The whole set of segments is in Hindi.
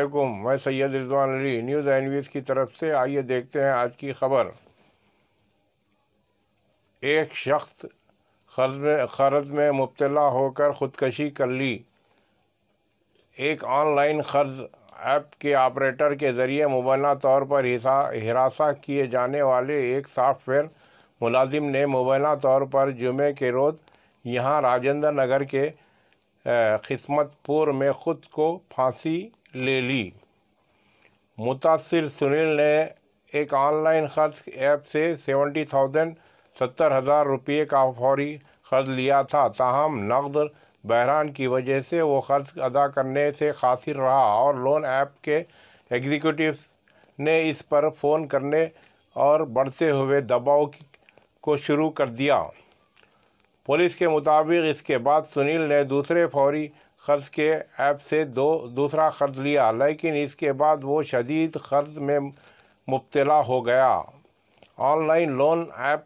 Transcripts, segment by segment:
अलैकुम मैं सैयद रिजवान अली न्यूज़ एनवीज की तरफ से आइए देखते हैं आज की खबर एक शख्स खर्ज में खर्ज में मुबतला होकर ख़ुदकशी कर ली एक ऑनलाइन खर्ज ऐप के ऑपरेटर के ज़रिए मुबैना तौर पर हिरासा किए जाने वाले एक सॉफ्टवेयर मुलाजिम ने मुबैना तौर पर जुमे के रोज़ यहाँ राजेंद्र नगर के खिस्मतपुर में ख़ुद को फांसी ले ली मुतासर सुनील ने एक ऑनलाइन खर्च ऐप से सेवेंटी थाउजेंड सत्तर हज़ार रुपये का फौरी कर्ज लिया था ताहम नकद बहरान की वजह से वो कर्ज अदा करने से खासिर रहा और लोन ऐप के एग्जीक्यूटिव ने इस पर फ़ोन करने और बढ़ते हुए दबाव को शुरू कर दिया पुलिस के मुताबिक इसके बाद सुनील ने दूसरे फौरी कर्ज के ऐप से दो दूसरा कर्ज लिया लेकिन इसके बाद वो शदीद कर्ज में मुबतला हो गया ऑनलाइन लोन ऐप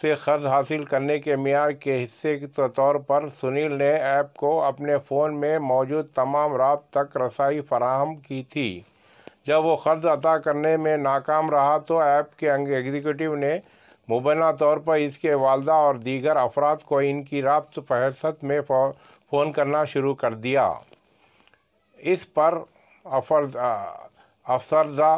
से कर्ज हासिल करने के मैार के हिस्से के तौर पर सुनील ने ऐप को अपने फ़ोन में मौजूद तमाम रात तक रसाई फराहम की थी जब वो कर्ज अदा करने में नाकाम रहा तो ऐप के एग्जीक्यूटिव ने मुबैना तौर पर इसके वालदा और दीगर अफराद को इनकी रबत फहरसत में फ़ोन करना शुरू कर दिया इस पर अफसरदा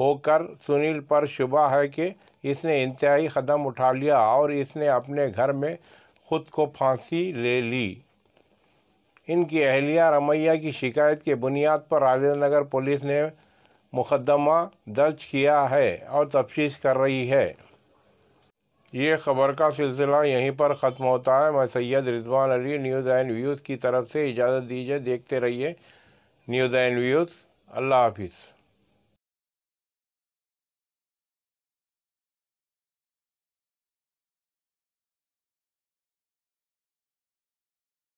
होकर सुनील पर शुबा है कि इसने इंतहाई क़दम उठा लिया और इसने अपने घर में ख़ुद को फांसी ले ली इनकी अहलिया रमैया की शिकायत के बुनियाद पर राजेंद्र नगर पुलिस ने मुकदमा दर्ज किया है और तफ्तीश कर रही है ये ख़बर का सिलसिला यहीं पर ख़त्म होता है मैं Syed Rizwan Ali news and views की तरफ से इजाज़त दीजिए देखते रहिए न्यूज़ एंड व्यूज़ अल्लाह हाफिज़